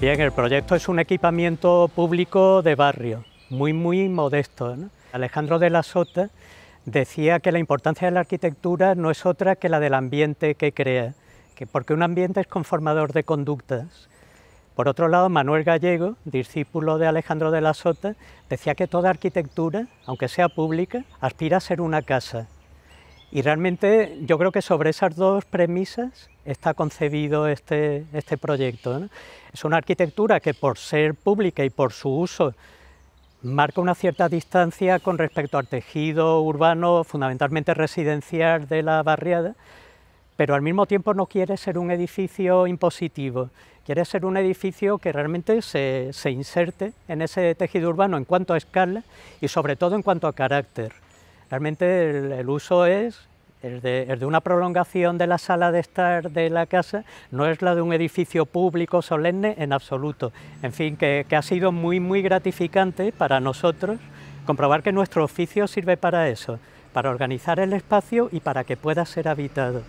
Bien, el proyecto es un equipamiento público de barrio, muy, muy modesto. Alejandro de la Sota decía que la importancia de la arquitectura no es otra que la del ambiente que crea, que porque un ambiente es conformador de conductas. Por otro lado, Manuel Gallego, discípulo de Alejandro de la Sota, decía que toda arquitectura, aunque sea pública, aspira a ser una casa, y realmente yo creo que sobre esas dos premisas está concebido este, este proyecto. Es una arquitectura que por ser pública y por su uso marca una cierta distancia con respecto al tejido urbano, fundamentalmente residencial de la barriada, pero al mismo tiempo no quiere ser un edificio impositivo, quiere ser un edificio que realmente se inserte en ese tejido urbano en cuanto a escala y sobre todo en cuanto a carácter. Realmente el, uso es el de, una prolongación de la sala de estar de la casa, no es la de un edificio público solemne en absoluto. En fin, que, que ha sido muy, muy gratificante para nosotros comprobar que nuestro oficio sirve para eso, para organizar el espacio y para que pueda ser habitado.